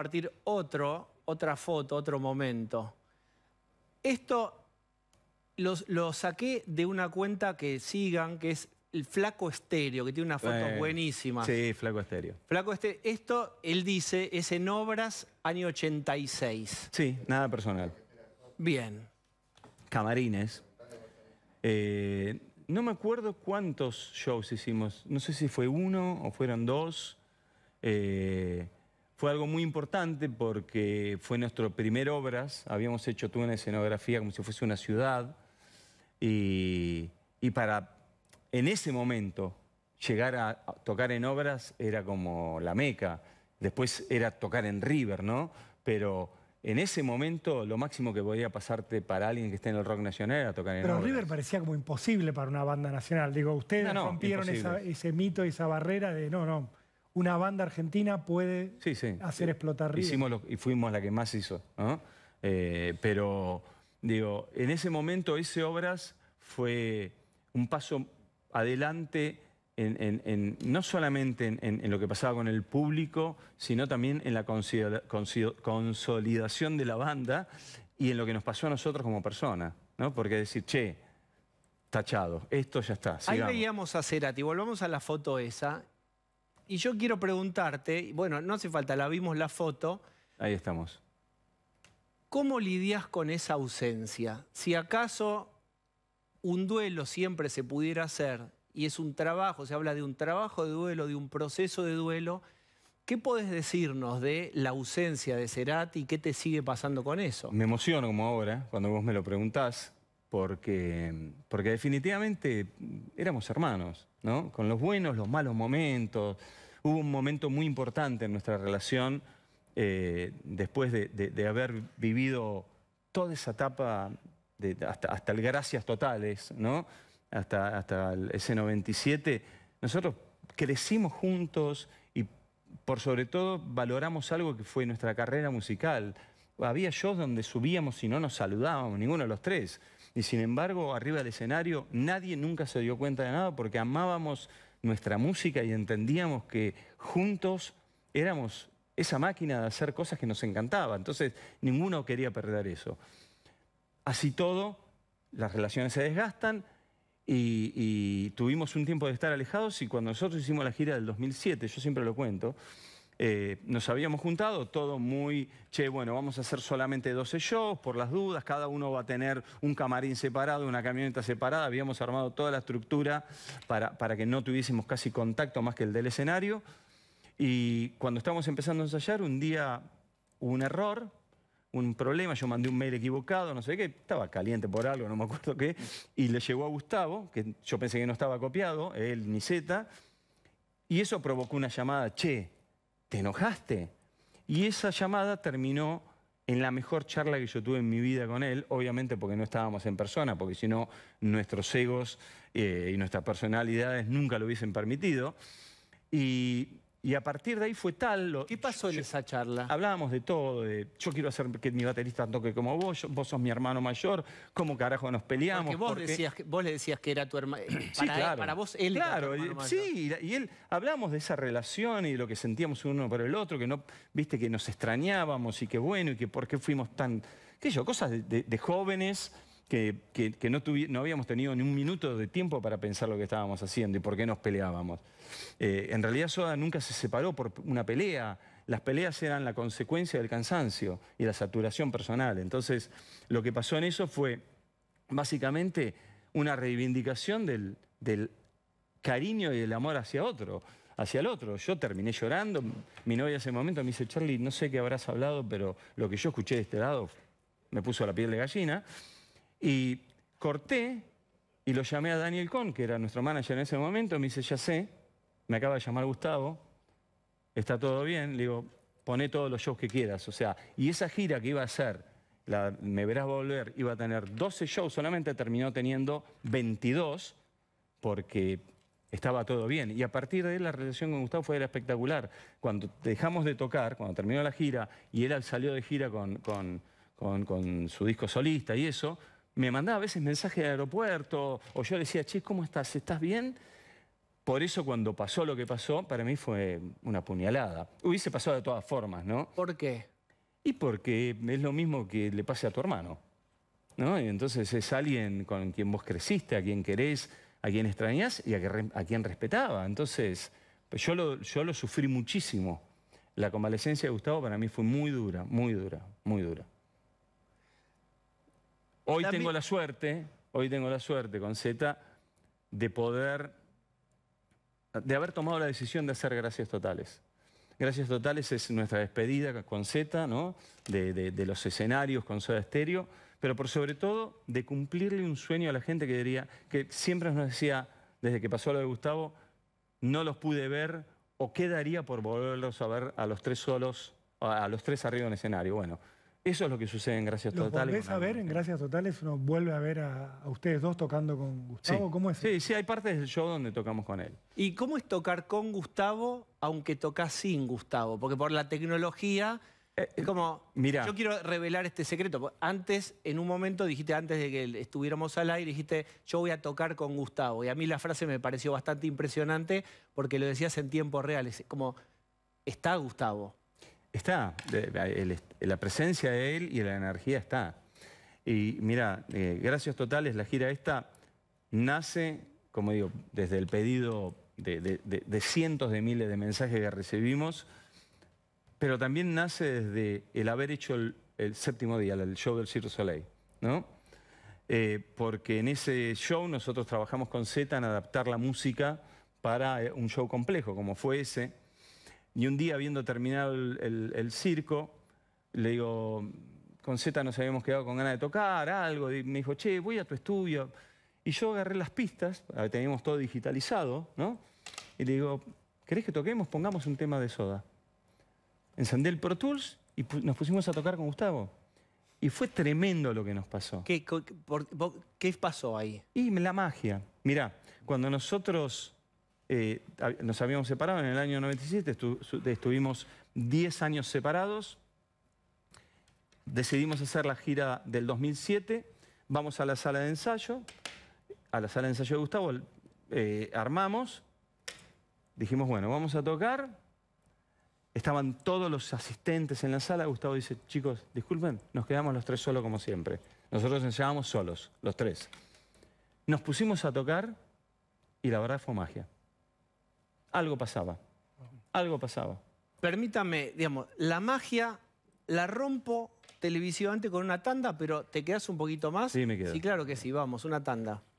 compartir otro, otra foto, otro momento. Esto lo, lo saqué de una cuenta que sigan, que es el Flaco Estéreo, que tiene una foto buenísima. buenísimas. Sí, Flaco Estéreo. Flaco Estéreo. Esto, él dice, es en obras año 86. Sí, nada personal. Bien. Camarines. Eh, no me acuerdo cuántos shows hicimos. No sé si fue uno o fueron dos. Eh, fue algo muy importante porque fue nuestro primer obras, habíamos hecho toda una escenografía como si fuese una ciudad y, y para en ese momento llegar a tocar en obras era como la meca, después era tocar en River, ¿no? Pero en ese momento lo máximo que podía pasarte para alguien que esté en el rock nacional era tocar en Pero River parecía como imposible para una banda nacional. Digo, ustedes rompieron ese mito, esa barrera de no, no, una banda argentina puede hacer explotar Río. Hicimos y fuimos la que más hizo. Eh, pero, digo, en ese momento ese Obras fue un paso adelante en, no solamente en, lo que pasaba con el público, sino también en la consolidación de la banda y en lo que nos pasó a nosotros como personas. ¿no? Porque decir, che, tachado, esto ya está. Ahí veíamos a Cerati, volvamos a la foto esa, y yo quiero preguntarte, bueno, no hace falta, la vimos la foto. Ahí estamos. ¿Cómo lidias con esa ausencia? Si acaso un duelo siempre se pudiera hacer y es un trabajo, se habla de un trabajo de duelo, de un proceso de duelo, ¿qué podés decirnos de la ausencia de Cerati y qué te sigue pasando con eso? Me emociono como ahora, cuando vos me lo preguntás, porque, porque definitivamente éramos hermanos, ¿no? Con los buenos, los malos momentos. Hubo un momento muy importante en nuestra relación eh, después de, haber vivido toda esa etapa hasta, hasta, el gracias totales, ¿no? Hasta, hasta el, ese 97, nosotros crecimos juntos y por sobre todo valoramos algo que fue nuestra carrera musical, había shows donde subíamos y no nos saludábamos, ninguno de los tres. Y sin embargo, arriba del escenario, nadie nunca se dio cuenta de nada porque amábamos nuestra música y entendíamos que juntos éramos esa máquina de hacer cosas que nos encantaba. Entonces, ninguno quería perder eso. Así todo, las relaciones se desgastan y, y tuvimos un tiempo de estar alejados y cuando nosotros hicimos la gira del 2007, yo siempre lo cuento, eh, nos habíamos juntado, todo muy, che, bueno, vamos a hacer solamente 12 shows, por las dudas, cada uno va a tener un camarín separado, una camioneta separada, habíamos armado toda la estructura para, para que no tuviésemos casi contacto más que el del escenario. Y cuando estábamos empezando a ensayar, un día hubo un error, un problema, yo mandé un mail equivocado, no sé qué, estaba caliente por algo, no me acuerdo qué, y le llegó a Gustavo, que yo pensé que no estaba copiado, él ni Z, y eso provocó una llamada, che, te enojaste. Y esa llamada terminó en la mejor charla que yo tuve en mi vida con él, obviamente porque no estábamos en persona, porque si no nuestros egos eh, y nuestras personalidades nunca lo hubiesen permitido. Y y a partir de ahí fue tal... Lo, ¿Qué pasó en esa charla? Hablábamos de todo, de yo quiero hacer que mi baterista toque como vos, vos sos mi hermano mayor, cómo carajo nos peleamos. Porque vos, Decías, vos le decías que era tu hermano... sí, para, claro. para vos él era tu hermano Sí, y él... Hablamos de esa relación y de lo que sentíamos uno por el otro, que no, viste, que nos extrañábamos y que bueno, y que por qué fuimos tan... qué yo, cosas de jóvenes que, no, no, habíamos tenido ni un minuto de tiempo para pensar lo que estábamos haciendo y por qué nos peleábamos. Eh, en realidad Soda nunca se separó por una pelea, las peleas eran la consecuencia del cansancio y la saturación personal. Entonces, lo que pasó en eso fue básicamente una reivindicación del, cariño y del amor hacia otro, hacia el otro. Yo terminé llorando, mi novia ese momento me dice, Charlie, no sé qué habrás hablado, pero lo que yo escuché de este lado me puso la piel de gallina. Y corté y lo llamé a Daniel Con, que era nuestro manager en ese momento. Me dice, ya sé, me acaba de llamar Gustavo, está todo bien. Le digo, poné todos los shows que quieras. O sea, y esa gira que iba a hacer, la Me Verás Volver, iba a tener 12 shows, solamente terminó teniendo 22, porque estaba todo bien. Y a partir de ahí la relación con Gustavo fue espectacular. Cuando dejamos de tocar, cuando terminó la gira, y él salió de gira con, con, con su disco solista y eso, me mandaba a veces mensajes de aeropuerto, o yo decía, che, ¿cómo estás? ¿Estás bien? Por eso cuando pasó lo que pasó, para mí fue una puñalada. Hubiese pasado de todas formas, ¿no? ¿Por qué? Y porque es lo mismo que le pase a tu hermano, ¿no? Y entonces es alguien con quien vos creciste, a quien querés, a quien extrañás y a, quien respetaba. Entonces, pues yo, lo, yo lo sufrí muchísimo. La convalecencia de Gustavo para mí fue muy dura, muy dura, muy dura. Hoy tengo la suerte, hoy tengo la suerte con Z de poder, de haber tomado la decisión de hacer gracias totales. Gracias totales es nuestra despedida con Z, ¿no? De, los escenarios con Soda Estéreo, pero por sobre todo de cumplirle un sueño a la gente que diría, que siempre nos decía, desde que pasó lo de Gustavo, no los pude ver o qué daría por volverlos a ver a los tres solos, a los tres arriba en escenario. Bueno, eso es lo que sucede en Gracias Totales. ¿Lo a ver en Gracias Totales? ¿Uno vuelve a ver a, ustedes dos tocando con Gustavo? Sí. ¿Cómo Sí, hay partes del show donde tocamos con él. ¿Y cómo es tocar con Gustavo aunque tocas sin Gustavo? Porque por la tecnología... Eh, es como, mira, yo quiero revelar este secreto. Antes, en un momento, dijiste, antes de que estuviéramos al aire, dijiste, yo voy a tocar con Gustavo. Y a mí la frase me pareció bastante impresionante porque lo decías en tiempo real. Es como, está Gustavo está. La presencia de él y la energía está. Y mira, eh, Gracias Totales, la gira esta nace, como digo, desde el pedido de, cientos de miles de mensajes que recibimos, pero también nace desde el haber hecho el, séptimo día, el show del Cirque Soleil, ¿no? Eh, porque en ese show nosotros trabajamos con Z en adaptar la música para eh, un show complejo, como fue ese. Y un día, habiendo terminado el, circo, le digo, con Z nos habíamos quedado con ganas de tocar algo. Y me dijo, che, voy a tu estudio. Y yo agarré las pistas, ah, teníamos todo digitalizado, ¿no? Y le digo, ¿querés que toquemos? Pongamos un tema de soda. Encendí el Pro Tools y nos pusimos a tocar con Gustavo. Y fue tremendo lo que nos pasó. ¿Qué, ¿qué pasó ahí? Y la magia. Mirá, cuando nosotros eh, nos habíamos separado en el año 97, estuvimos 10 años separados, decidimos hacer la gira del 2007, vamos a la sala de ensayo, a la sala de ensayo de Gustavo, eh, armamos, dijimos, bueno, vamos a tocar, estaban todos los asistentes en la sala, Gustavo dice, chicos, disculpen, nos quedamos los tres solos como siempre, nosotros ensayábamos solos, los tres. Nos pusimos a tocar y la verdad fue magia algo pasaba. Algo pasaba. Permítame, digamos, la magia la rompo televisivamente con una tanda, pero ¿te quedas un poquito más? Sí, me quedo. Sí, claro que sí, vamos, una tanda.